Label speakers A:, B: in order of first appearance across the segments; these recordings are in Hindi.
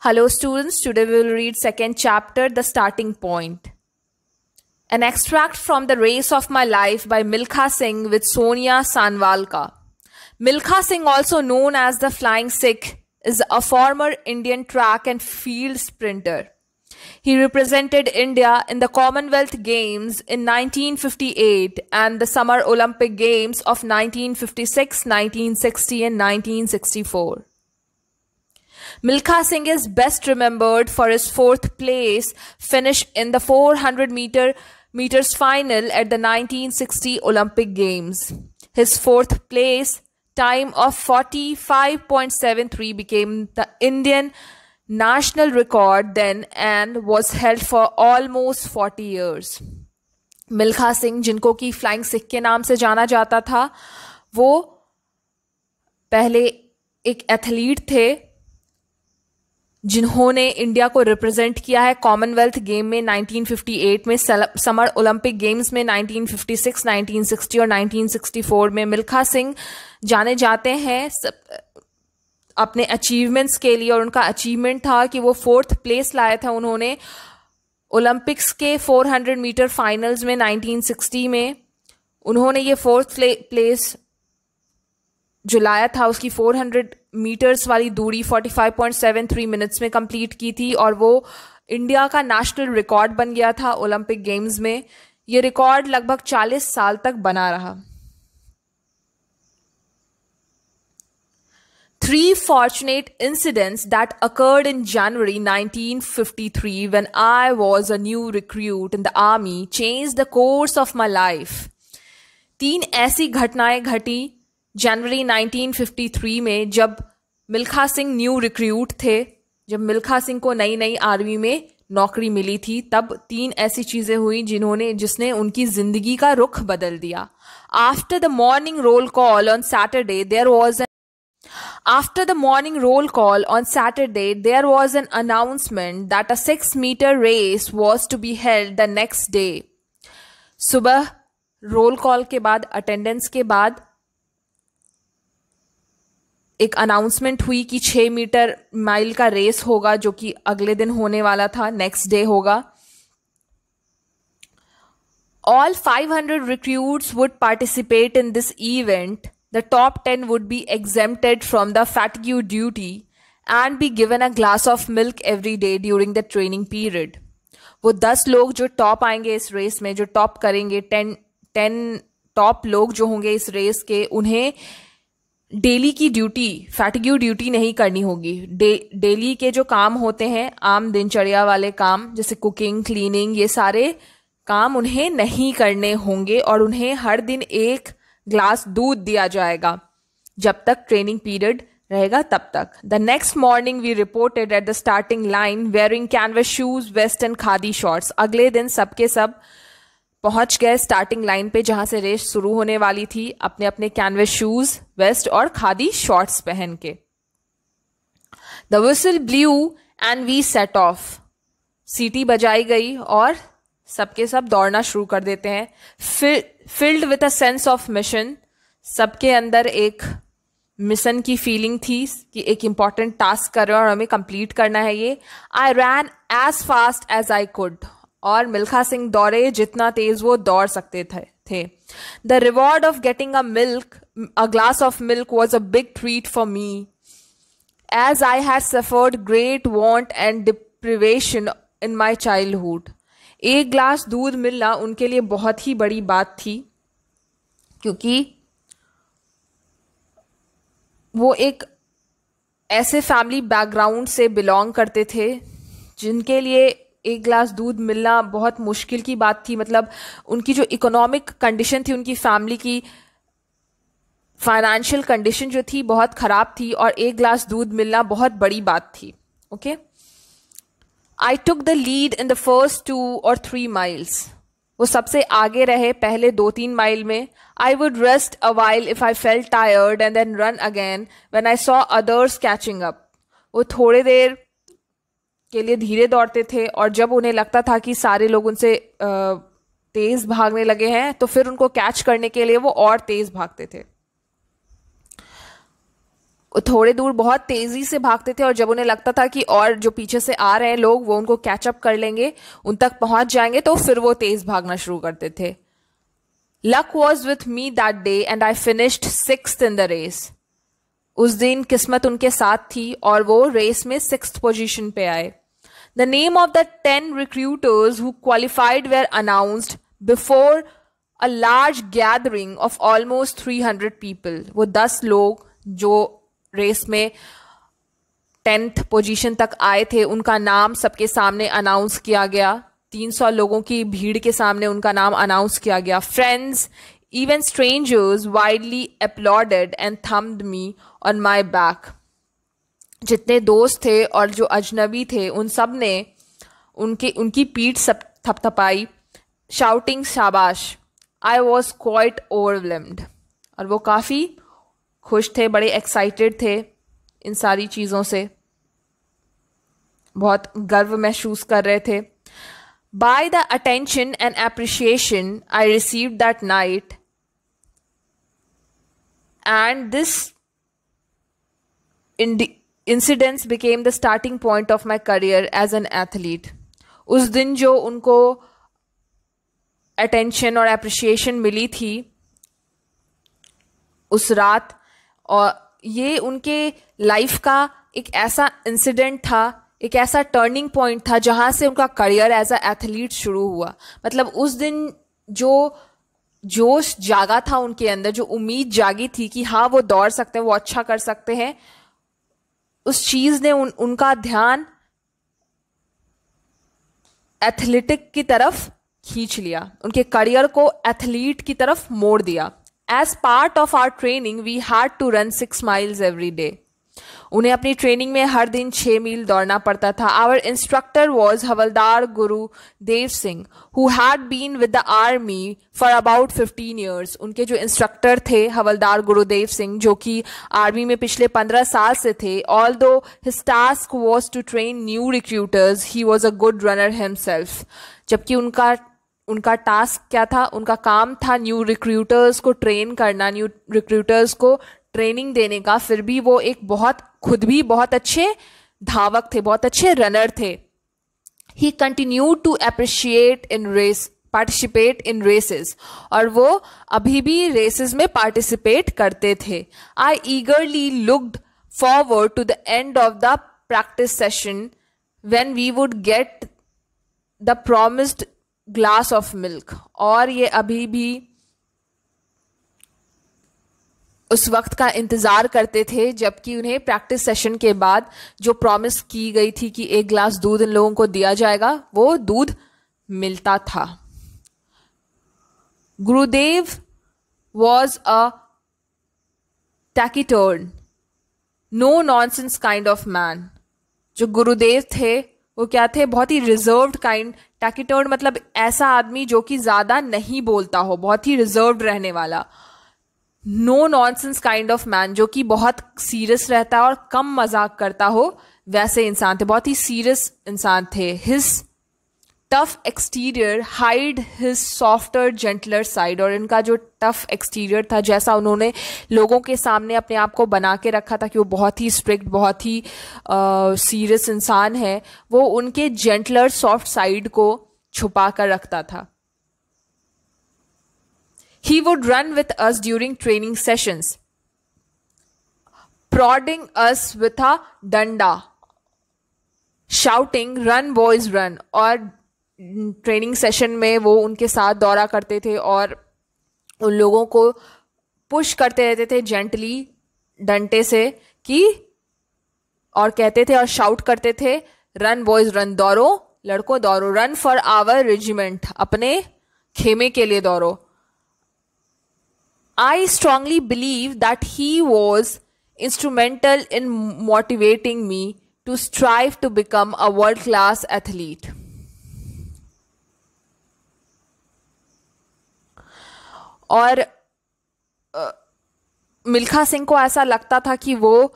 A: Hello students, today we will read second chapter, The Starting Point. An extract from The Race of My Life by Milkha Singh with Sonia Sanwalka. Milkha Singh, also known as the Flying Sikh, is a former Indian track and field sprinter. He represented India in the Commonwealth Games in 1958 and the Summer Olympic Games of 1956, 1960 and 1964. Milkha Singh is best remembered for his fourth place finish in the 400 meter meters final at the 1960 Olympic Games. His fourth place time of 45.73 became the Indian national record then and was held for almost 40 years. Milkha Singh, जिनको की Flying सिख के नाम से जाना जाता था वो पहले एक एथलीट थे जिन्होंने इंडिया को रिप्रेजेंट किया है कॉमनवेल्थ गेम में 1958 में समर ओलंपिक गेम्स में 1956, 1960 और 1964 में मिल्खा सिंह जाने जाते हैं अपने अचीवमेंट्स के लिए और उनका अचीवमेंट था कि वो फोर्थ प्लेस लाया था उन्होंने ओलंपिक्स के 400 मीटर फाइनल्स में 1960 में उन्होंने ये फोर्थ प्लेस जो लाया था उसकी 400 मीटर्स वाली दूरी 45.73 मिनट्स में कंप्लीट की थी और वो इंडिया का नेशनल रिकॉर्ड बन गया था ओलंपिक गेम्स में ये रिकॉर्ड लगभग 40 साल तक बना रहा three fortunate incidents that occurred in January 1953 when I was a new recruit in the army change the course of my life तीन ऐसी घटनाएं घटी जनवरी 1953 में जब मिल्खा सिंह न्यू रिक्रूट थे जब मिल्खा सिंह को नई नई आर्मी में नौकरी मिली थी तब तीन ऐसी चीज़ें हुई जिन्होंने जिसने उनकी ज़िंदगी का रुख बदल दिया after the morning roll call on Saturday there was after the morning roll call on Saturday there was an announcement that a six metre race was to be held the next day सुबह रोल कॉल के बाद अटेंडेंस के बाद एक अनाउंसमेंट हुई कि छः मीटर माइल का रेस होगा जो कि अगले दिन होने वाला था नेक्स्ट डे होगा all 500 recruits would participate in this event the top ten would be exempted from the fatigue duty and be given a glass of milk every day during the training period वो दस लोग जो टॉप आएंगे इस रेस में जो टॉप करेंगे टेन टेन टॉप लोग जो होंगे इस रेस के उन्हें डेली की ड्यूटी फैटिग्यू ड्यूटी नहीं करनी होगी डे डेली के जो काम होते हैं आम दिनचर्या वाले काम जैसे कुकिंग क्लीनिंग ये सारे काम उन्हें नहीं करने होंगे और उन्हें हर दिन एक ग्लास दूध दिया जाएगा जब तक ट्रेनिंग पीरियड रहेगा तब तक the next morning we reported at the starting line wearing canvas shoes western khadi shorts अगले दिन सबके सब, के सब पहुंच गए स्टार्टिंग लाइन पे जहां से रेस शुरू होने वाली थी अपने अपने कैनवस शूज वेस्ट और खादी शॉर्ट्स पहन के the whistle blew and we set off सीटी बजाई गई और सबके सब दौड़ना शुरू कर देते हैं filled field with a sense of mission सबके अंदर एक मिशन की फीलिंग थी कि एक इंपॉर्टेंट टास्क कर रहे हैं और हमें कंप्लीट करना है ये I ran as fast as I could और मिल्खा सिंह दौड़े जितना तेज वो दौड़ सकते थे थे the reward of getting a milk a glass of milk was a big treat for me as I had suffered great want and deprivation in my childhood एक ग्लास दूध मिलना उनके लिए बहुत ही बड़ी बात थी क्योंकि वो एक ऐसे फैमिली बैकग्राउंड से बिलोंग करते थे जिनके लिए एक ग्लास दूध मिलना बहुत मुश्किल की बात थी मतलब उनकी जो इकोनॉमिक कंडीशन थी उनकी फैमिली की फाइनेंशियल कंडीशन जो थी बहुत ख़राब थी और एक ग्लास दूध मिलना बहुत बड़ी बात थी okay I took the lead in the first two or three miles वो सबसे आगे रहे पहले दो तीन माइल में I would rest a while if I felt tired and then run again when I saw others catching up वो थोड़े देर के लिए धीरे दौड़ते थे और जब उन्हें लगता था कि सारे लोग उनसे तेज भागने लगे हैं तो फिर उनको कैच करने के लिए वो और तेज भागते थे थोड़े दूर बहुत तेजी से भागते थे और जब उन्हें लगता था कि और जो पीछे से आ रहे हैं लोग वो उनको कैचअप कर लेंगे उन तक पहुंच जाएंगे तो फिर वो तेज भागना शुरू करते थे luck was with me that day and I finished six in the race उस दिन किस्मत उनके साथ थी और वो रेस में सिक्स पोजीशन पे आए the name of the ten recruiters who qualified were announced before a large gathering of almost three hundred people वो दस लोग जो रेस में टेंथ पोजीशन तक आए थे उनका नाम सबके सामने अनाउंस किया गया 300 लोगों की भीड़ के सामने उनका नाम अनाउंस किया गया friends Even strangers widely applauded and thumbed me on my back. जितने दोस्त थे और जो अजनबी थे उन सब ने उनके उनकी पीठ सब थपथपाई शाउटिंग शाबाश आई वॉज क्वाइट ओवरवेलम्ड और वो काफ़ी खुश थे बड़े एक्साइटेड थे इन सारी चीज़ों से बहुत गर्व महसूस कर रहे थे by the attention and appreciation I receive that night and this incidents became the starting point of my career as an athlete उस दिन जो उनको अटेंशन और अप्रिशिएशन मिली थी उस रात और ये उनके लाइफ का एक ऐसा इंसिडेंट था एक ऐसा टर्निंग पॉइंट था जहाँ से उनका करियर एज अ एथलीट शुरू हुआ मतलब उस दिन जो जोश जागा था उनके अंदर जो उम्मीद जागी थी कि हाँ वो दौड़ सकते हैं वो अच्छा कर सकते हैं उस चीज ने उन, उनका ध्यान एथलेटिक की तरफ खींच लिया उनके करियर को एथलीट की तरफ मोड़ दिया as part of our training we had to run six miles every day उन्हें अपनी ट्रेनिंग में हर दिन छः मील दौड़ना पड़ता था our instructor was havildar Guru Dev Singh who had been with the army for about fifteen years उनके जो इंस्ट्रक्टर थे हवलदार गुरुदेव सिंह जो कि आर्मी में पिछले पंद्रह साल से थे although his task was to train new recruiters he was a good runner himself जबकि उनका उनका टास्क क्या था उनका काम था न्यू रिक्रूटर्स को ट्रेन करना न्यू रिक्रूटर्स को ट्रेनिंग देने का फिर भी वो एक बहुत खुद भी बहुत अच्छे धावक थे बहुत अच्छे रनर थे he continue to appreciate in race participate in races और वो अभी भी रेसेस में पार्टिसिपेट करते थे I eagerly looked forward to the end of the practice session when we would get the promised glass of milk और ये अभी भी उस वक्त का इंतज़ार करते थे जबकि उन्हें प्रैक्टिस सेशन के बाद जो प्रॉमिस की गई थी कि एक ग्लास दूध इन लोगों को दिया जाएगा वो दूध मिलता था Gurudev was a taciturn no nonsense kind of man जो गुरुदेव थे वो क्या थे बहुत ही रिजर्व काइंड टैकिटर्न मतलब ऐसा आदमी जो कि ज़्यादा नहीं बोलता हो बहुत ही रिजर्व रहने वाला no nonsense kind of man जो कि बहुत सीरियस रहता है और कम मजाक करता हो वैसे इंसान थे बहुत ही सीरियस इंसान थे his tough exterior hide his softer gentler side और इनका जो टफ एक्सटीरियर था जैसा उन्होंने लोगों के सामने अपने आप को बना के रखा था कि वो बहुत ही स्ट्रिक्ट बहुत ही सीरियस uh, इंसान है वो उनके जेंटलर सॉफ्ट साइड को छुपा कर रखता था He would run with us during training sessions, prodding us with a danda, shouting, run boys, run. और ट्रेनिंग सेशन में वो उनके साथ दौरा करते थे और उन लोगों को पुश करते रहते थे जेंटली डंटे से कि और कहते थे और शाउट करते थे रन बॉयज रन दौड़ो लड़कों दौड़ो रन फॉर आवर रेजिमेंट अपने खेमे के लिए दौड़ो I strongly believe that he was instrumental in motivating me to strive to become a world class athlete. और uh, मिल्खा सिंह को ऐसा लगता था कि वो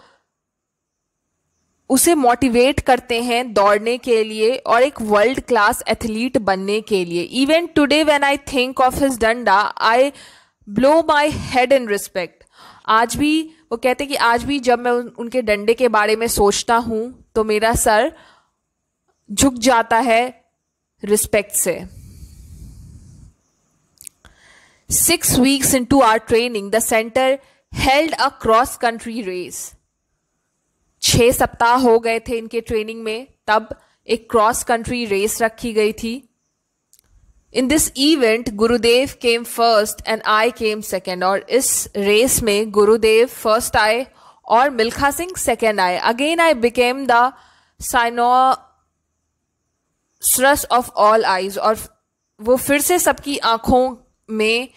A: उसे मोटिवेट करते हैं दौड़ने के लिए और एक वर्ल्ड क्लास एथलीट बनने के लिए even today when I think of his danda I blow my head in respect आज भी वो कहते कि आज भी जब मैं उनके डंडे के बारे में सोचता हूँ तो मेरा सर झुक जाता है रिस्पेक्ट से six weeks into our training the centre held a cross country race छह सप्ताह हो गए थे इनके ट्रेनिंग में तब एक क्रॉस कंट्री रेस रखी गई थी इन this event Gurudev came first and I came second और इस रेस में गुरुदेव फर्स्ट आए और मिल्खा सिंह सेकेंड आए again I became the cynosure of all eyes और वो फिर से सबकी आंखों में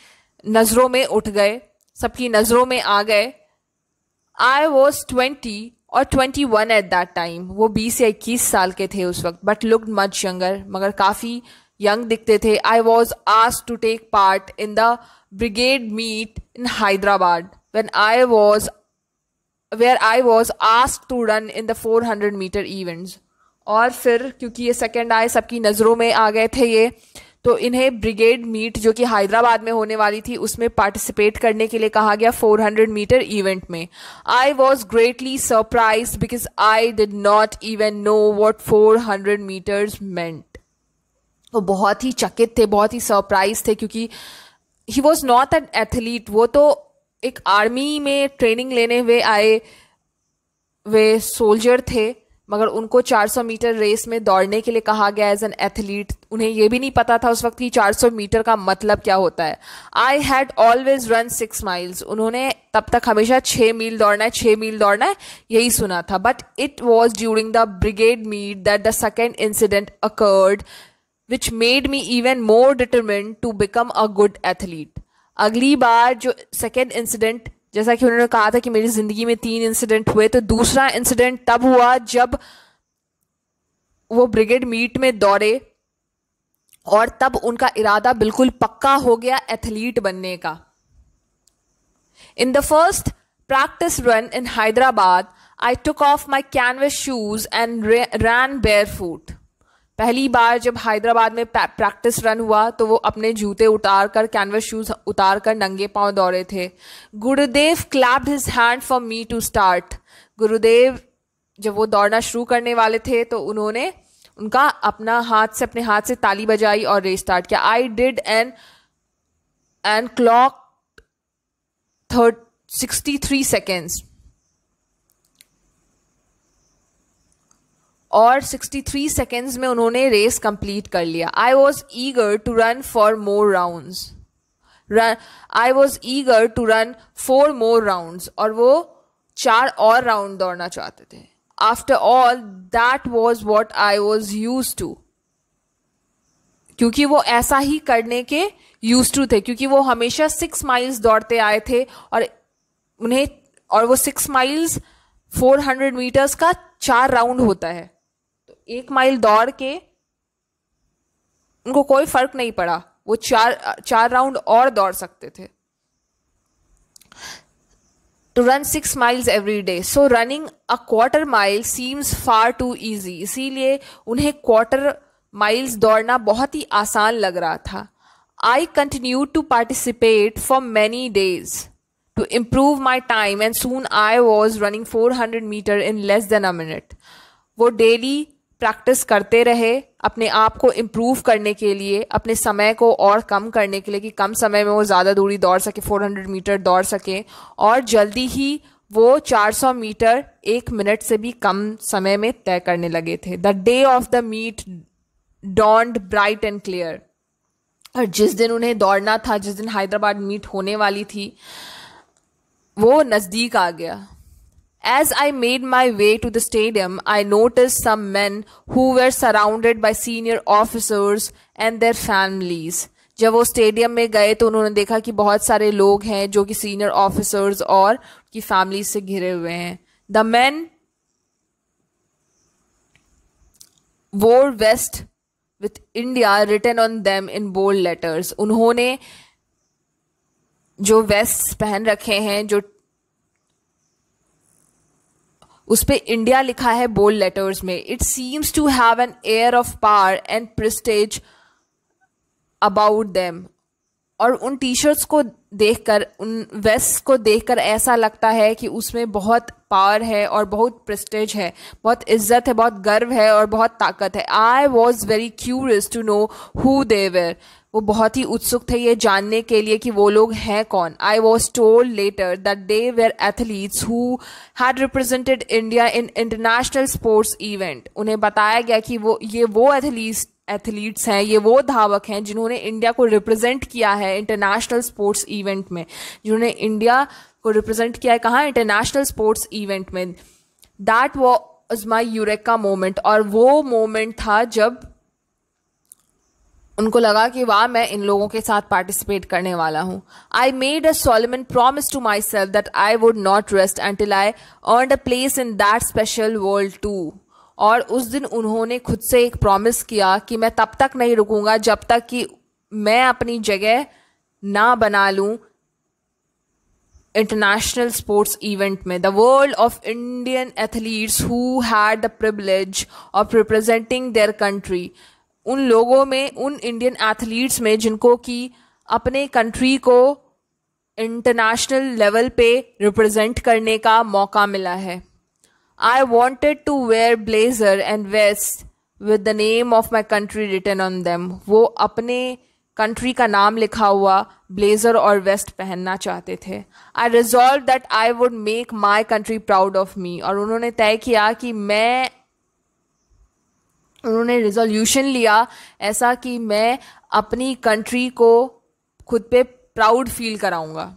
A: नजरों में उठ गए सबकी नजरों में आ गए I was twenty or twenty one at that time वो बीस या इक्कीस साल के थे उस वक्त बट लुक मच यंगर मगर काफ़ी यंग दिखते थे I was ask to take part in the brigade meet in Hyderabad when I was where I was ask to run in the four hundred metre events और फिर क्योंकि ये सेकेंड आए सबकी नज़रों में आ गए थे ये तो इन्हें ब्रिगेड मीट जो कि हैदराबाद में होने वाली थी उसमें पार्टिसिपेट करने के लिए कहा गया 400 मीटर इवेंट में I was greatly surprise because I did not even know what 400 metres meant वो बहुत ही चकित थे बहुत ही सरप्राइज थे क्योंकि he was not an athlete वो तो एक आर्मी में ट्रेनिंग लेने हुए आए वे सोल्जर थे मगर उनको 400 मीटर रेस में दौड़ने के लिए कहा गया एज एन एथलीट उन्हें यह भी नहीं पता था उस वक्त कि 400 मीटर का मतलब क्या होता है I had always run six miles उन्होंने तब तक हमेशा छः मील दौड़ना है छः मील दौड़ना है यही सुना था but it was during the brigade meet that the second incident occurred which made me even more determined to become a good athlete अगली बार जो सेकेंड इंसिडेंट जैसा कि उन्होंने कहा था कि मेरी जिंदगी में तीन इंसिडेंट हुए तो दूसरा इंसिडेंट तब हुआ जब वो ब्रिगेड मीट में दौड़े और तब उनका इरादा बिल्कुल पक्का हो गया एथलीट बनने का in the first practice run in Hyderabad I took off my canvas shoes and ran barefoot पहली बार जब हैदराबाद में प्रैक्टिस रन हुआ तो वो अपने जूते उतार कर कैनवस शूज उतार कर नंगे पांव दौड़े थे Gurudev clapped his hand for me to start Gurudev जब वो दौड़ना शुरू करने वाले थे तो उन्होंने उनका अपना हाथ से अपने हाथ से ताली बजाई और रेस स्टार्ट किया I did an an clock third sixty three seconds और 63 सेकेंड्स में उन्होंने रेस कंप्लीट कर लिया I was eager to run for more round I was eager to run four more round और वो चार और राउंड दौड़ना चाहते थे after all that was what I was use to क्योंकि वो ऐसा ही करने के यूज टू थे क्योंकि वो हमेशा सिक्स माइल्स दौड़ते आए थे और उन्हें और वो six miles four hundred metres का चार राउंड होता है एक माइल दौड़ के उनको कोई फर्क नहीं पड़ा वो चार चार राउंड और दौड़ सकते थे to run six miles every day so running a quarter mile seems far too easy इसीलिए उन्हें क्वार्टर माइल्स दौड़ना बहुत ही आसान लग रहा था I continue to participate for many days to improve my time and soon I was running four hundred metre in less than a minute वो डेली प्रैक्टिस करते रहे अपने आप को इम्प्रूव करने के लिए अपने समय को और कम करने के लिए कि कम समय में वो ज़्यादा दूरी दौड़ सके 400 मीटर दौड़ सकें और जल्दी ही वो 400 मीटर एक मिनट से भी कम समय में तय करने लगे थे the day of the meet dawned bright and clear और जिस दिन उन्हें दौड़ना था जिस दिन हैदराबाद मीट होने वाली थी वो नज़दीक आ गया As I made my way to the stadium, I noticed some men who were surrounded by senior officers and their families. जब वो स्टेडियम में गए तो उन्होंने देखा कि बहुत सारे लोग हैं जो कि सीनियर ऑफिसर्स और की फैमिली से घिरे हुए हैं the men wore vest with India return on them in bold letters उन्होंने जो वेस्ट पहन रखे हैं जो उस पर इंडिया लिखा है बोल्ड लेटर्स में it seems to have an air of par and prestige about them और उन टी शर्ट्स को देख कर उन वेस्ट को देख कर ऐसा लगता है कि उसमें बहुत पावर है और बहुत प्रेस्टेज है बहुत इज्जत है बहुत गर्व है और बहुत ताकत है I was very curious to know who they were वो बहुत ही उत्सुक थे ये जानने के लिए कि वो लोग हैं कौन I was told later that they were athletes who had represented India in international sports event उन्हें बताया गया कि वो ये वो एथलीट्स एथलीट्स हैं ये वो धावक हैं जिन्होंने इंडिया को रिप्रेजेंट किया है इंटरनेशनल स्पोर्ट्स इवेंट में जिन्होंने इंडिया को रिप्रेजेंट किया है कहाँ इंटरनेशनल स्पोर्ट्स इवेंट में दैट वो इज माई यूरेका मोमेंट और वो मोमेंट था जब उनको लगा कि वाह मैं इन लोगों के साथ पार्टिसिपेट करने वाला हूँ I made a solemn promise to my self that I would not rest until I earn a place in that special world too और उस दिन उन्होंने खुद से एक प्रॉमिस किया कि मैं तब तक नहीं रुकूंगा जब तक कि मैं अपनी जगह ना बना लूँ इंटरनेशनल स्पोर्ट्स इवेंट में the world of Indian athletes who had the privilege of representing their country उन लोगों में उन इंडियन एथलीट्स में जिनको कि अपने कंट्री को इंटरनेशनल लेवल पे रिप्रेजेंट करने का मौका मिला है I wanted to wear blazer and vest with the name of my country written on them. वो अपने कंट्री का नाम लिखा हुआ ब्लेजर और वेस्ट पहनना चाहते थे I resolved that I would make my country proud of me और उन्होंने तय किया कि मैं उन्होंने रिजोल्यूशन लिया ऐसा कि मैं अपनी कंट्री को खुद पे प्राउड फील कराऊंगा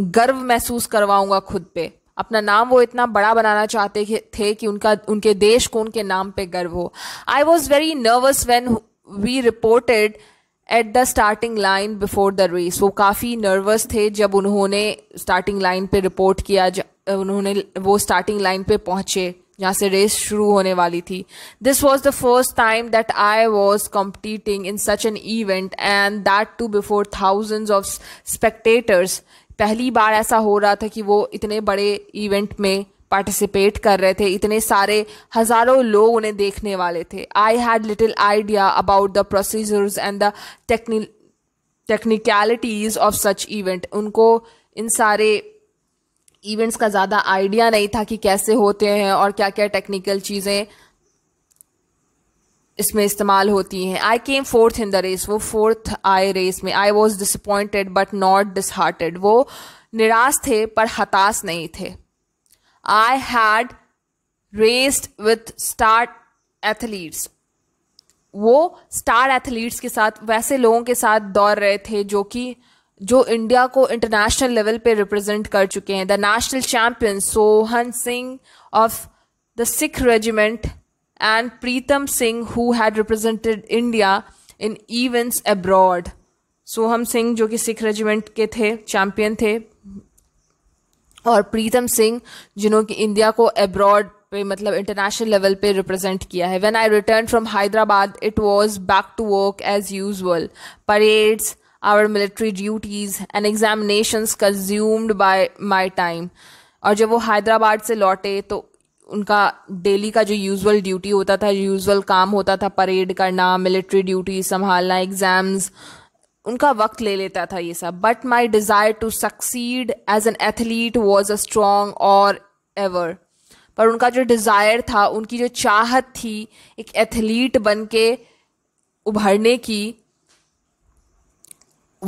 A: गर्व महसूस करवाऊंगा खुद पे अपना नाम वो इतना बड़ा बनाना चाहते थे कि उनका उनके देश को उनके नाम पे गर्व हो I was very nervous when we reported at the starting line before the race वो काफ़ी नर्वस थे जब उन्होंने स्टार्टिंग लाइन पे रिपोर्ट किया उन्होंने वो स्टार्टिंग लाइन पे पहुंचे जहाँ से रेस शुरू होने वाली थी this was the first time that I was competing in such an event and that too before thousands of spectators पहली बार ऐसा हो रहा था कि वो इतने बड़े इवेंट में पार्टिसिपेट कर रहे थे इतने सारे हज़ारों लोग उन्हें देखने वाले थे I had little idea about the procedures and the technicalities of such event उनको इन सारे इवेंट्स का ज़्यादा आइडिया नहीं था कि कैसे होते हैं और क्या क्या टेक्निकल चीज़ें इसमें इस्तेमाल होती हैं I came fourth in the race वो फोर्थ आए रेस में I was disappointed but not disheartened वो निराश थे पर हताश नहीं थे I had raced with star athletes वो स्टार एथलीट्स के साथ वैसे लोगों के साथ दौड़ रहे थे जो कि जो इंडिया को इंटरनेशनल लेवल पे रिप्रेजेंट कर चुके हैं the national champion Sohan Singh of the Sikh regiment and Preetam Singh, who had represented India in events abroad. Soham Singh जो कि सिख रेजिमेंट के थे चैम्पियन थे और प्रीतम सिंह जिन्होंने इंडिया को एब्रॉड पे मतलब इंटरनेशनल लेवल पे रिप्रेजेंट किया है when I return from Hyderabad it was back to work as usual parades our military duties and examinations consumed by my time और जब वो हैदराबाद से लौटे तो उनका डेली का जो यूजुअल ड्यूटी होता था यूजुअल काम होता था परेड करना मिलिट्री ड्यूटी संभालना एग्जाम्स उनका वक्त ले लेता था ये सब but my desire to succeed as an athlete was a strong और एवर पर उनका जो डिज़ायर था उनकी जो चाहत थी एक एथलीट बन के उभरने की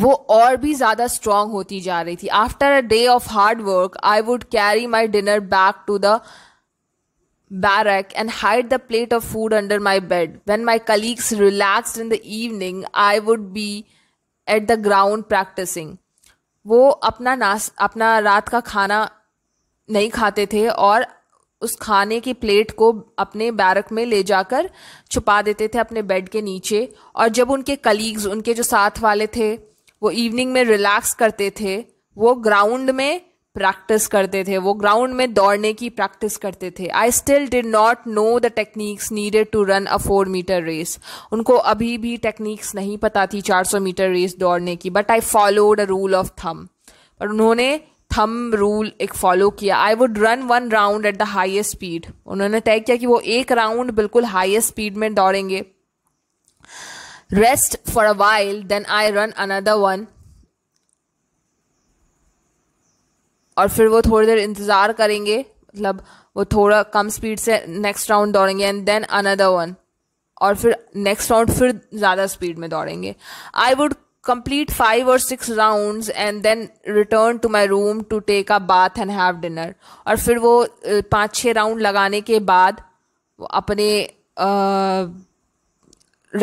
A: वो और भी ज़्यादा स्ट्रांग होती जा रही थी after a day of hard work I would carry my dinner back to the barrack and hide the plate of food under my bed. When my colleagues relaxed in the evening, I would be at the ground practicing. वो अपना नास अपना रात का खाना नहीं खाते थे और उस खाने की प्लेट को अपने बैरक में ले जाकर छुपा देते थे अपने बेड के नीचे और जब उनके कलीग्स उनके जो साथ वाले थे वो इवनिंग में रिलैक्स करते थे वो ग्राउंड में प्रैक्टिस करते थे वो ग्राउंड में दौड़ने की प्रैक्टिस करते थे I still did not know the techniques needed to run a four meter race उनको अभी भी टेक्निक्स नहीं पता थी 400 मीटर रेस दौड़ने की but I followed a rule of thumb पर उन्होंने थम रूल एक फॉलो किया I would run one round at the highest speed उन्होंने तय किया कि वो एक राउंड बिल्कुल हाइएस्ट स्पीड में दौड़ेंगे rest for a while then I run another one और फिर वो थोड़ी देर इंतज़ार करेंगे मतलब वो थोड़ा कम स्पीड से नेक्स्ट राउंड दौड़ेंगे एंड देन अनदर वन और फिर नेक्स्ट राउंड फिर ज़्यादा स्पीड में दौड़ेंगे आई वुड कंप्लीट फाइव और six rounds and then return to my room to take a bath and have dinner और फिर वो पाँच छः राउंड लगाने के बाद वो अपने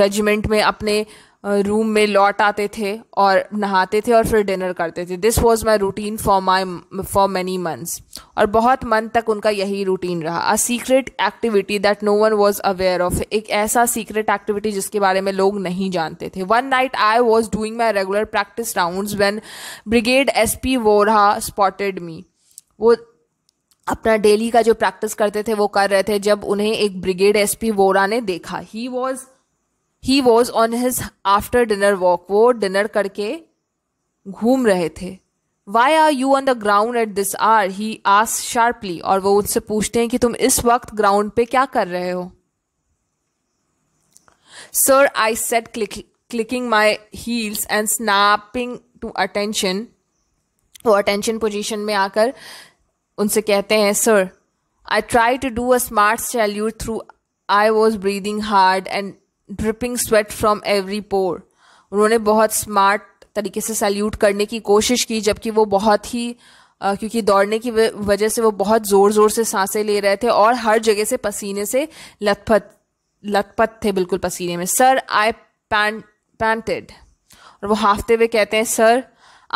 A: रेजिमेंट में अपने रूम में लौट आते थे और नहाते थे और फिर डिनर करते थे this was my routine for my for many months और बहुत मंथ तक उनका यही रूटीन रहा a secret activity that no one was aware of एक ऐसा सीक्रेट एक्टिविटी जिसके बारे में लोग नहीं जानते थे one night I was doing my regular practice round when brigade S P Vora spotted me वो अपना डेली का जो प्रैक्टिस करते थे वो कर रहे थे जब उन्हें एक ब्रिगेड एस पी वोरा ने देखा he was he was on his after dinner walk वो डिनर करके घूम रहे थे why are you on the ground at this hour he आस शार्पली और वो उनसे पूछते हैं कि तुम इस वक्त ग्राउंड पे क्या कर रहे हो sir I said clicking my heels and snapping to attention वो अटेंशन पोजिशन में आकर उनसे कहते हैं sir I try to do a smart salute through I was breathing hard and dripping sweat from every pore उन्होंने बहुत स्मार्ट तरीके से सैल्यूट करने की कोशिश की जबकि वो बहुत ही Uh, क्योंकि दौड़ने की वजह से वो बहुत ज़ोर ज़ोर से सांसें ले रहे थे और हर जगह से पसीने से लथपथ लथपथ थे बिल्कुल पसीने में सर आई पैन पैंटेड और वो हाफते हुए कहते हैं sir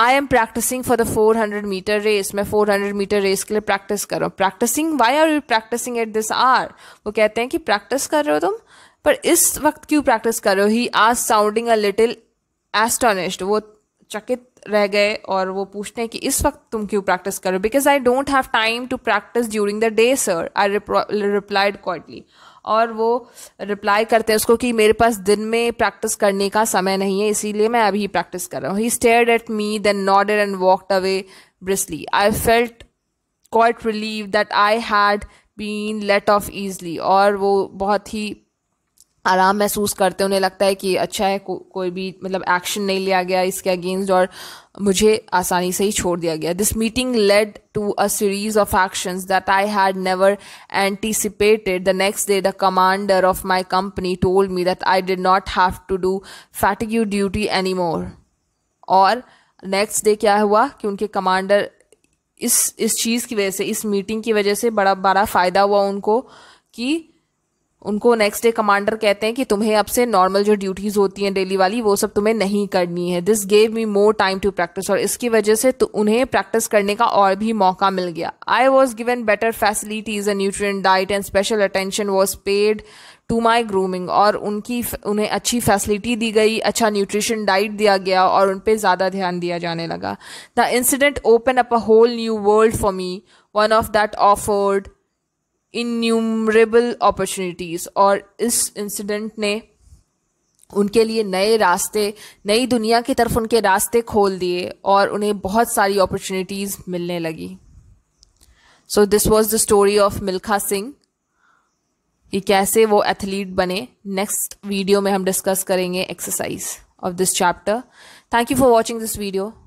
A: I am practising for the four hundred meter race मैं फोर हंड्रेड मीटर रेस के लिए प्रैक्टिस कर रहा हूँ practising why are you practising at this hour वो कहते हैं कि प्रैक्टिस कर रहे हो तुम पर इस वक्त क्यों प्रैक्टिस कर रहे हो ही आज साउंडिंग अ लिटिल एस्टोनिश्ड वो चकित रह गए और वो पूछते हैं कि इस वक्त तुम क्यों प्रैक्टिस करो because I don't have time to practice during the day sir I replied quietly और वो रिप्लाई करते हैं उसको कि मेरे पास दिन में प्रैक्टिस करने का समय नहीं है इसीलिए मैं अभी प्रैक्टिस कर रहा हूँ he stare at me then एड and walked away briskly I felt quite relieved that I had been let off easily और वो बहुत ही आराम महसूस करते हैं उन्हें लगता है कि अच्छा है को, कोई भी मतलब एक्शन नहीं लिया गया इसके अगेंस्ट और मुझे आसानी से ही छोड़ दिया गया this meeting led to a series of actions that I had never anticipated the next day the commander of my company told me that I did not have to do fatigue duty any more और नेक्स्ट डे क्या हुआ कि उनके कमांडर इस इस चीज़ की वजह से इस मीटिंग की वजह से बड़ा बड़ा फ़ायदा हुआ उनको कि उनको नेक्स्ट डे कमांडर कहते हैं कि तुम्हें अब से नॉर्मल जो ड्यूटीज़ होती हैं डेली वाली वो सब तुम्हें नहीं करनी है this gave me more time to practice और इसकी वजह से तो उन्हें प्रैक्टिस करने का और भी मौका मिल गया I was given better facilities and nutritious diet and special attention was paid to my grooming और उनकी उन्हें अच्छी फैसिलिटी दी गई अच्छा न्यूट्रिशन डाइट दिया गया और उन पर ज़्यादा ध्यान दिया जाने लगा the incident open up a whole new world for me one of that offered innumerable opportunities और इस इंसिडेंट ने उनके लिए नए रास्ते नई दुनिया की तरफ उनके रास्ते खोल दिए और उन्हें बहुत सारी अपॉर्चुनिटीज़ मिलने लगी so this was the story of Milkha Singh कि कैसे वो एथलीट बने नेक्स्ट वीडियो में हम डिस्कस करेंगे exercise of this chapter thank you for watching this video